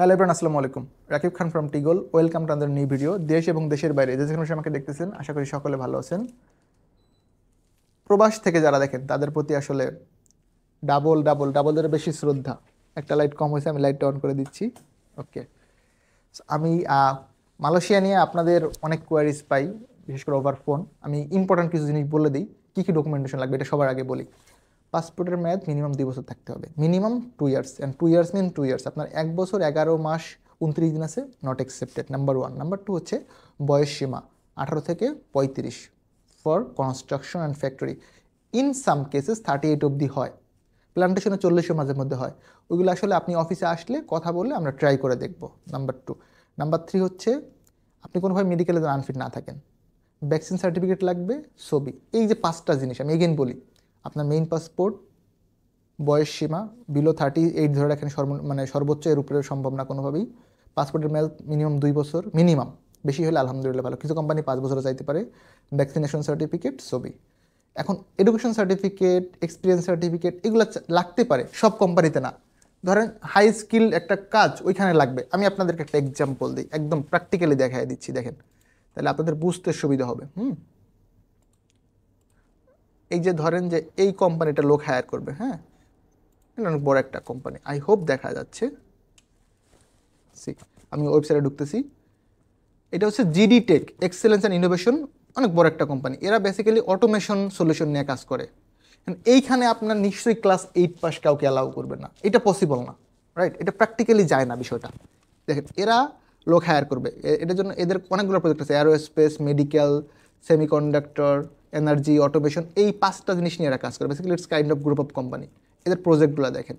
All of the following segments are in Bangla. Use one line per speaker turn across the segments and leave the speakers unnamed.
হ্যালো এবার আসসালামু আলাইকুম রাকিব খান ফ্রম টিগল welcome to another new video দেশ এবং দেশের বাইরে যে যেখানে আমাকে দেখতেছেন আশা করি সকলে ভালো আছেন প্রবাস থেকে যারা দেখেন তাদের প্রতি আসলে ডাবল ডাবল ডাবলের বেশি শ্রদ্ধা একটা লাইট কম হয়েছে আমি লাইটটা অন করে দিচ্ছি ওকে আমি মালয়েশিয়া নিয়ে আপনাদের অনেক কোয়ারিজ পাই বিশেষ করে ওভার ফোন আমি ইম্পর্ট্যান্ট কিছু জিনিস বলে দিই কী কী ডকুমেন্টেশন লাগবে এটা সবার আগে বলি পাসপোর্টের মেয়াদ মিনিমাম দুই বছর থাকতে হবে minimum two years and two years mean two years আপনার এক বছর এগারো মাস উনত্রিশ দিন আছে not accepted number one number two হচ্ছে বয়স সীমা আঠারো থেকে পঁয়ত্রিশ for construction and factory in some cases thirty eight অবধি হয় প্ল্যান্টেশনে চল্লিশের মাঝের মধ্যে হয় ওইগুলো আসলে আপনি অফিসে আসলে কথা বললে আমরা ট্রাই করে দেখব নাম্বার টু নাম্বার থ্রি হচ্ছে আপনি কোনোভাবে মেডিকেলে যেন আনফিট না থাকেন ভ্যাকসিন সার্টিফিকেট লাগবে ছবি এই যে পাঁচটা জিনিস আমি এগেন বলি আপনার মেইন পাসপোর্ট বয়স সীমা বিলো থার্টি এইট ধরে রাখেন সর্ব মানে সর্বোচ্চ এর উপরে সম্ভব না কোনোভাবেই পাসপোর্টের মেয়াদ মিনিমাম দুই বছর মিনিমাম বেশি হলে আলহামদুলিল্লাহ ভালো কিছু কোম্পানি পাঁচ বছরে চাইতে পারে ভ্যাকসিনেশন সার্টিফিকেট সবই এখন এডুকেশন সার্টিফিকেট এক্সপিরিয়েন্স সার্টিফিকেট এগুলো লাগতে পারে সব কোম্পানিতে না ধরেন হাই স্কিল একটা কাজ ওইখানে লাগবে আমি আপনাদেরকে একটা এক্সাম্পল দিই একদম প্র্যাকটিক্যালি দেখাই দিচ্ছি দেখেন তাহলে আপনাদের বুঝতে সুবিধা হবে হুম এই যে ধরেন যে এই কোম্পানিটা লোক হায়ার করবে হ্যাঁ এটা অনেক বড় একটা কোম্পানি আই হোপ দেখা যাচ্ছে সি আমি ওয়েবসাইটে ঢুকতেছি এটা হচ্ছে GD Tech Excellence and Innovation অনেক বড় একটা কোম্পানি এরা বেসিক্যালি অটোমেশন সলিউশন নিয়ে কাজ করে এইখানে আপনার নিশ্চয়ই ক্লাস এইট পাস কাউকে অ্যালাউ করবে না এটা পসিবল না রাইট এটা প্র্যাকটিক্যালি যায় না বিষয়টা দেখেন এরা লোক হায়ার করবে এটার জন্য এদের অনেকগুলো প্রজেক্ট আছে aerospace medical semiconductor energy automation এই পাঁচটা জিনিস নিয়ে এরা কাজ করে basically it's kind of group of company এদের প্রজেক্টগুলো দেখেন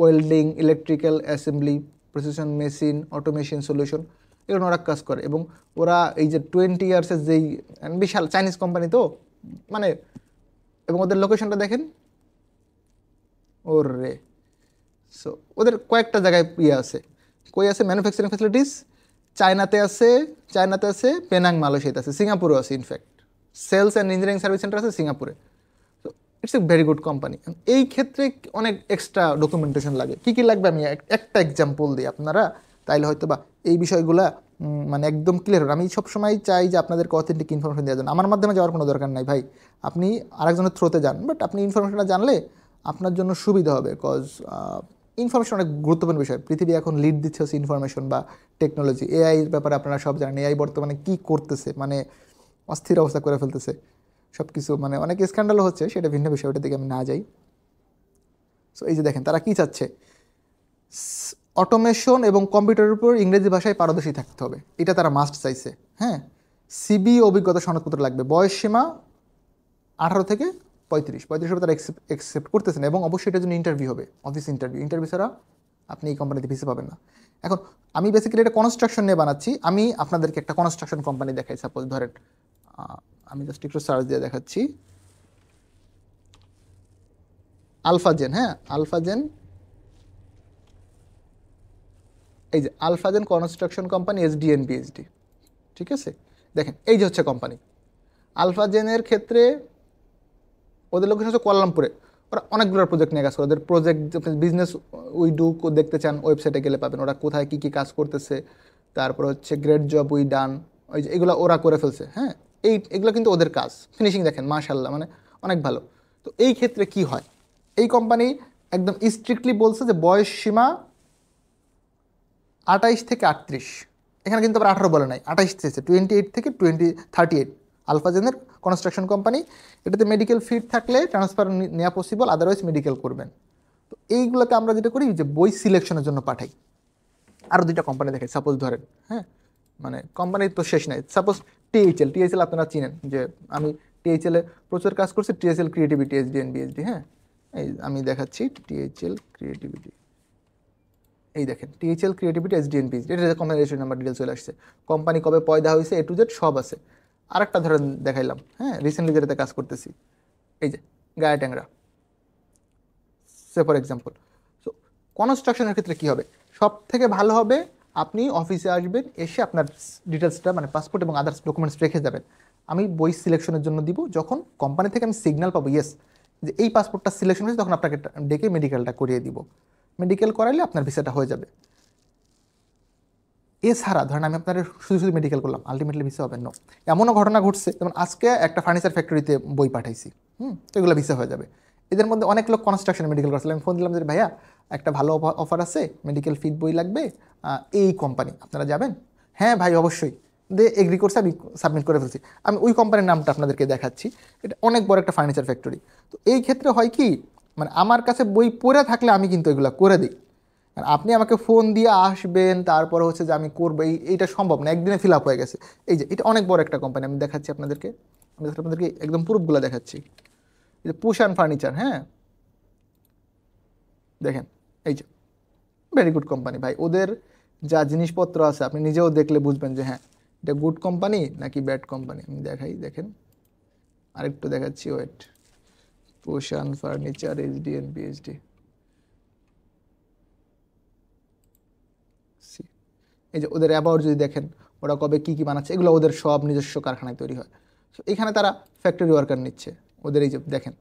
welding electrical assembly precision machine automation solution এগুলো ওরা কাজ করে এবং ওরা এই যে টোয়েন্টি ইয়ার্সের যেই মানে বিশাল চাইনিজ কোম্পানি তো মানে এবং ওদের লোকেশনটা দেখেন ওর রে সো ওদের কয়েকটা জায়গায় ইয়ে আছে কই আছে ম্যানুফ্যাকচারিং ফ্যাসিলিটিস চায়নাতে আছে চায়নাতে আছে পেনাং মালয়েশিয়াতে আছে সিঙ্গাপুরও আছে in fact sales and engineering service center আছে সিঙ্গাপুরে তো it's a very good company এই ক্ষেত্রে অনেক এক্সট্রা ডকুমেন্টেশন লাগে কী কী লাগবে আমি একটা এক্সাম্পল দিই আপনারা তাইলে হয়তো বা এই বিষয়গুলা মানে একদম ক্লিয়ার হবে আমি সবসময় চাই যে আপনাদেরকে অথেন্টিক ইনফরমেশন দেওয়া যান আমার মাধ্যমে যাওয়ার কোনো দরকার নাই ভাই আপনি আরেকজনের থ্রোতে যান বাট আপনি ইনফরমেশনটা জানলে আপনার জন্য সুবিধা হবে কজ ইনফরমেশন অনেক গুরুত্বপূর্ণ বিষয় পৃথিবী এখন লিড দিচ্ছে হচ্ছে ইনফরমেশন বা টেকনোলজি এআইয়ের ব্যাপারে আপনারা সব জানেন এআই বর্তমানে কী করতেছে মানে অস্থির অবস্থা করে ফেলতেছে সব কিছু মানে অনেক স্ক্যান্ডালও হচ্ছে সেটা ভিন্ন বিষয় ওটার দিকে আমি না যাই সো এই যে দেখেন তারা কী চাচ্ছে অটোমেশন এবং কম্পিউটারের উপর ইংরেজি ভাষায় পারদর্শী থাকতে হবে এটা তারা মাস্ট চাইছে হ্যাঁ সিবি অভিজ্ঞতা সনদপত্র লাগবে বয়স সীমা আঠারো থেকে পঁয়ত্রিশ পঁয়ত্রিশ তারা অ্যাকসেপ্ট করতেছেন এবং অবশ্যই এটার জন্য ইন্টারভিউ হবে অফিস ইন্টারভিউ ইন্টারভিউ ছাড়া আপনি এই কোম্পানিতে ভিসে পাবেন না এখন আমি বেসিক্যালি এটা কনস্ট্রাকশন নিয়ে বানাচ্ছি আমি আপনাদেরকে একটা কনস্ট্রাকশন কোম্পানি দেখাই সাপোজ ধরেন আমি জাস্ট একটু সার্চ দিয়ে দেখাচ্ছি আলফাজেন হ্যাঁ আলফাজেন এই যে Alphagen construction company SDN PhD ঠিক আছে দেখেন এই যে হচ্ছে কোম্পানি আলফাজেনের ক্ষেত্রে ওদের লোকেশন হচ্ছে কোয়ালামপুরে ওরা অনেকগুলো প্রজেক্ট নিয়ে কাজ করে ওদের প্রজেক্ট বিজনেস উই ডু দেখতে চান ওয়েবসাইটে গেলে পাবেন ওরা কোথায় কী কী কাজ করতেছে তারপর হচ্ছে গ্রেট জব উই ডান ওই যে এগুলো ওরা করে ফেলছে হ্যাঁ এই এগুলো কিন্তু ওদের কাজ ফিনিশিং দেখেন মাশাল্লাহ মানে অনেক ভালো তো এই ক্ষেত্রে কি হয় এই কোম্পানি একদম স্ট্রিক্টলি বলছে যে বয়স সীমা আটাইশ থেকে আটত্রিশ এখানে কিন্তু আবার আঠারো বলে নাই আটাইশ থেকে টোয়েন্টি এইট থেকে টোয়েন্টি থার্টি এইট আলফাজেনের কনস্ট্রাকশন কোম্পানি এটাতে মেডিকেল ফিট থাকলে ট্রান্সফার নেওয়া পসিবল আদারওয়াইজ মেডিকেল করবেন তো এইগুলোকে আমরা যেটা করি যে বই সিলেকশনের জন্য পাঠাই আরও দুইটা কোম্পানি দেখে সাপোজ ধরেন হ্যাঁ মানে কোম্পানির তো শেষ নাই সাপোজ টিএইচএল টিএইচএল আপনারা চিনেন যে আমি টিএইচএল এ প্রচুর কাজ করছি THL creativity SD N BSD হ্যাঁ এই আমি দেখাচ্ছি টিএইচএল ক্রিয়েটিভিটি এই দেখেন টিএইচএল ক্রিয়েটিভিটি এন পিএইচডি এটা কোম্পানি রেজিস্ট্রেশন নাম্বার ডিটেলস চলে আসছে কোম্পানি কবে পয়দা হয়েছে এ টু জেড সব আছে আরেকটা ধরেন দেখাইলাম হ্যাঁ রিসেন্টলি যেটাতে কাজ করতেছি এই যে গায়ে ট্যাংরা সে ফর এক্সাম্পল সো কনস্ট্রাকশনের ক্ষেত্রে কী হবে সব থেকে ভালো হবে আপনি অফিসে আসবেন এসে আপনার ডিটেলসটা মানে পাসপোর্ট এবং আদার্স ডকুমেন্টস রেখে যাবেন আমি বই সিলেকশনের জন্য দিব যখন কোম্পানি থেকে আমি সিগন্যাল পাবো ইয়েস যে এই পাসপোর্টটা সিলেকশন হয়েছে তখন আপনাকে ডেকে মেডিকেলটা করিয়ে দিব মেডিকেল করাইলে আপনার ভিসাটা হয়ে যাবে এছাড়া ধরেন আমি আপনার শুধু শুধু মেডিকেল করলাম আলটিমেটলি ভিসা হবে নো এমনও ঘটনা ঘটছে যেমন আজকে একটা ফার্নিচার ফ্যাক্টরিতে বই পাঠাইছি হুম তো এগুলো ভিসা হয়ে যাবে এদের মধ্যে অনেক লোক কনস্ট্রাকশন মেডিকেল করছিলাম আমি ফোন দিলাম যে ভাইয়া একটা ভালো অফার আছে মেডিকেল ফিট বই লাগবে এই কোম্পানি আপনারা যাবেন হ্যাঁ ভাই অবশ্যই দে এগ্রি করছে আমি সাবমিট করে ফেলছি আমি ওই কোম্পানির নামটা আপনাদেরকে দেখাচ্ছি এটা অনেক বড় একটা ফার্নিচার ফ্যাক্টরি তো এই ক্ষেত্রে হয় কি মানে আমার কাছে বই পড়ে থাকলে আমি কিন্তু এগুলো করে দিই আর আপনি আমাকে ফোন দিয়ে আসবেন তারপর হচ্ছে যে আমি করবো এই এইটা সম্ভব না একদিনে ফিল আপ হয়ে গেছে এই যে এটা অনেক বড় একটা কোম্পানি আমি দেখাচ্ছি আপনাদেরকে আমি আপনাদেরকে একদম প্রুফগুলো দেখাচ্ছি এই যে পুশান ফার্নিচার হ্যাঁ দেখেন এই যে ভেরি গুড কোম্পানি ভাই ওদের যা জিনিসপত্র আছে আপনি নিজেও দেখলে বুঝবেন যে হ্যাঁ এটা গুড কোম্পানি নাকি ব্যাড কোম্পানি আমি দেখাই দেখেন আরেকটু দেখাচ্ছি ওয়েট পোশান furniture H D N PhD এই যে ওদের অ্যাবাউট যদি দেখেন ওরা কবে কী কী বানাচ্ছে এগুলো ওদের সব নিজস্ব কারখানায় তৈরি হয় সো এখানে তারা ফ্যাক্টরি ওয়ার্কার নিচ্ছে ওদের এই যে দেখেন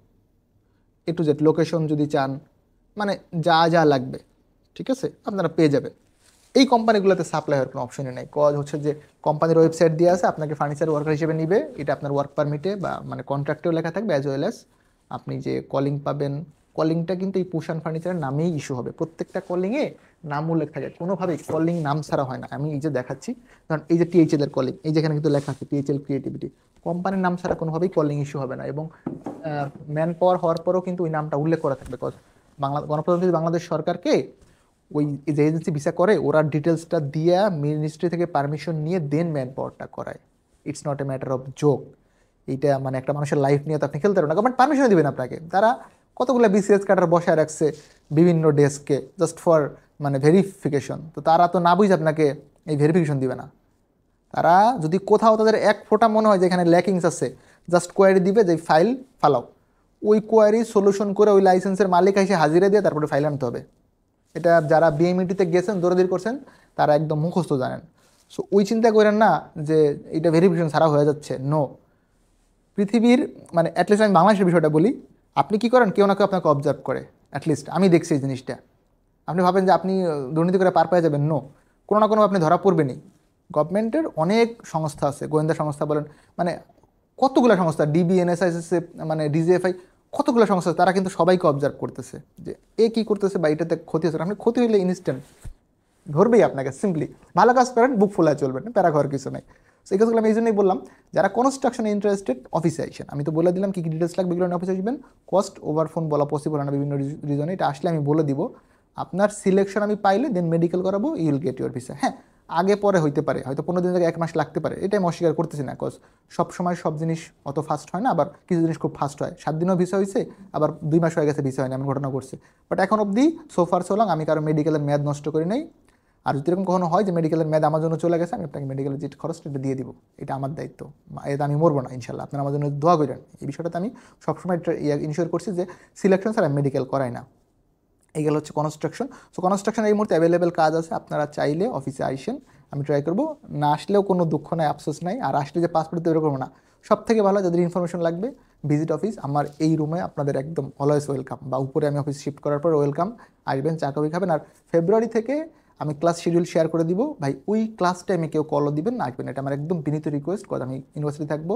এ টু জেড লোকেশন যদি চান মানে যা যা লাগবে ঠিক আছে আপনারা পেয়ে যাবে এই কোম্পানিগুলোতে সাপ্লাই হওয়ার কোনো অপশনই নেই কজ হচ্ছে যে কোম্পানির ওয়েবসাইট দিয়ে আছে আপনাকে ফার্নিচার ওয়ার্কার হিসেবে নিবে এটা আপনার ওয়ার্ক পারমিটে বা মানে কন্ট্রাক্টেও লেখা থাকবে অ্যাজ ওয়েল অ্যাজ আপনি যে কলিং পাবেন কলিংটা কিন্তু এই পুষান ফার্নিচারের নামেই ইস্যু হবে প্রত্যেকটা কলিংয়ে নাম উল্লেখ থাকে কোনোভাবেই কলিং নাম ছাড়া হয় না আমি এই যে দেখাচ্ছি কারণ এই যে টিএইচএল এর কলিং এই যেখানে কিন্তু লেখা আছে টিএইচএল ক্রিয়েটিভিটি কোম্পানির নাম ছাড়া কোনোভাবেই কলিং ইস্যু হবে না এবং ম্যান পাওয়ার হওয়ার পরেও কিন্তু ওই নামটা উল্লেখ করা থাকবে বাংলা গণপ্রজাতন্ত্রী বাংলাদেশ সরকারকে ওই যে এজেন্সি ভিসা করে ওরা ডিটেলসটা দিয়ে মিনিস্ট্রি থেকে পারমিশন নিয়ে দেন ম্যান পাওয়ারটা করায় it's not a matter of joke এইটা মানে একটা মানুষের লাইফ নিয়ে তো আপনি খেলতে পারবেন না গভর্নমেন্ট পারমিশন দেবেন আপনাকে তারা কতগুলো বিসিএস কার্ডার বসায় রাখছে বিভিন্ন ডেস্কে জাস্ট ফর মানে ভেরিফিকেশন তো তারা তো না বুঝে আপনাকে এই ভেরিফিকেশন দিবে না তারা যদি কোথাও তাদের এক ফোটা মনে হয় যে এখানে ল্যাকিংস আছে জাস্ট কোয়ারি দিবে যে ফাইল ফালাও ওই কোয়ারি সলিউশন করে ওই লাইসেন্সের মালিক এসে হাজিরা দিয়ে তারপরে ফাইল আনতে হবে এটা যারা বিএমইটিতে e গেছেন দৌড়াদৌড়ি করছেন তারা একদম মুখস্থ জানেন সো ওই চিন্তা করেন না যে এটা ভেরিফিকেশন ছাড়া হয়ে যাচ্ছে নো পৃথিবীর মানে অ্যাটলিস্ট আমি বাংলাদেশের বিষয়টা বলি আপনি কি করেন কেউ না কেউ আপনাকে অবজার্ভ করে অ্যাটলিস্ট আমি দেখছি এই জিনিসটা আপনি ভাবেন যে আপনি দুর্নীতি করে পার পেয়ে যাবেন নো কোনো না কোনো আপনি ধরা পড়বেনি গভর্নমেন্টের অনেক সংস্থা আছে গোয়েন্দা সংস্থা বলেন মানে কতগুলো সংস্থা ডিবি এনএসআইএসএসএ মানে ডিজিএফআই কতগুলো সংস্থা তারা কিন্তু সবাইকে অবজার্ভ করতেছে যে এ কী করতেছে বা এটাতে ক্ষতি হচ্ছে আপনি ক্ষতি হইলে ইনস্ট্যান্ট ধরবেই আপনাকে সিম্পলি ভালো কাজ করেন বুক ফোলায় চলবেন প্যারা ঘর কিছু নাই সো এই কাজগুলো আমি এই জন্যই বললাম যারা কনস্ট্রাকশনে ইন্টারেস্টেড অফিসে আসেন আমি তো বলে দিলাম কী কী ডিটেলস লাগবে এগুলো অফিসে আসবেন কস্ট ওভার ফোন বলা পসিবল না বিভিন্ন রিজনে এটা আসলে আমি বলে দিব আপনার সিলেকশন আমি পাইলে দেন মেডিকেল করাবো ইউল গেট ইউর ভিসা হ্যাঁ আগে পরে হইতে পারে হয়তো পনেরো দিন থেকে এক মাস লাগতে পারে এটা আমি অস্বীকার করতেছি না কজ সবসময় সব জিনিস অত ফাস্ট হয় না আবার কিছু জিনিস খুব ফাস্ট হয় সাত দিনও ভিসা হয়েছে আবার দুই মাস হয়ে গেছে ভিসা হয়নি এমন ঘটনা ঘটছে বাট এখন অবধি সোফার সোলাং আমি কারো মেডিকেলের মেয়াদ নষ্ট করি নেই আর যদি এরকম কখনো হয় যে মেডিকেলের মেয়াদ আমার জন্য চলে গেছে আমি আপনাকে মেডিকেলের যে খরচ সেটা দিয়ে দিব এটা আমার দায়িত্ব এটা আমি মরবো না ইনশাল্লাহ আপনারা আমার জন্য দোয়া করেন এই বিষয়টাতে আমি সবসময় ইনশিওর করছি যে সিলেকশন স্যার মেডিকেল করাই না এগুলো হচ্ছে কনস্ট্রাকশন সো কনস্ট্রাকশন এই মুহূর্তে অ্যাভেলেবেল কাজ আছে আপনারা চাইলে অফিসে আইসেন আমি ট্রাই করবো না আসলেও কোনো দুঃখ নাই আফসোস নাই আর আসলে যে পাসপোর্ট তৈরি করবো না সব থেকে ভালো যাদের ইনফরমেশন লাগবে ভিজিট অফিস আমার এই রুমে আপনাদের একদম অলওয়েজ ওয়েলকাম বা উপরে আমি অফিস শিফট করার পর ওয়েলকাম আসবেন চা কফি খাবেন আর ফেব্রুয়ারি থেকে আমি ক্লাস শিডিউল শেয়ার করে দিব ভাই ওই ক্লাস টাইমে কেউ কলও দিবেন না আসবেন এটা আমার একদম বিনীত রিকোয়েস্ট কথা আমি ইউনিভার্সিটি থাকবো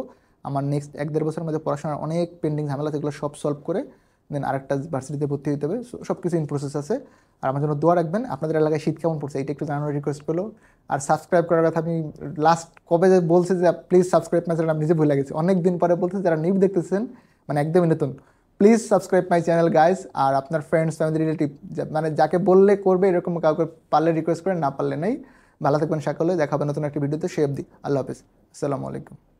আমার নেক্সট এক দেড় বছরের মধ্যে পড়াশোনার অনেক পেন্ডিং ঝামেলা সেগুলো সব সলভ করে দেন আরেকটা ভার্সিটিতে ভর্তি হতে হবে সব কিছু ইন প্রসেস আছে আর আমার জন্য দোয়া রাখবেন আপনাদের এলাকায় শীত কেমন পড়ছে এটা একটু জানানোর রিকোয়েস্ট পেলো আর সাবস্ক্রাইব করার কথা আমি লাস্ট কবে যে বলছে যে প্লিজ সাবস্ক্রাইব মাই চ্যানেল আমি নিজে ভুলে গেছি অনেক দিন পরে বলছে যারা নিউ দেখতেছেন মানে একদমই নতুন please subscribe my channel guys আর আপনার ফ্রেন্ডস ফ্যামিলি রিলেটিভ মানে যাকে বললে করবে এরকম কাউকে পারলে রিকোয়েস্ট করে না পারলে নেই ভালো থাকবেন সকলে দেখাবেন নতুন একটি ভিডিওতে সে অব্দি আল্লাহ হাফিজ আসসালামু আলাইকুম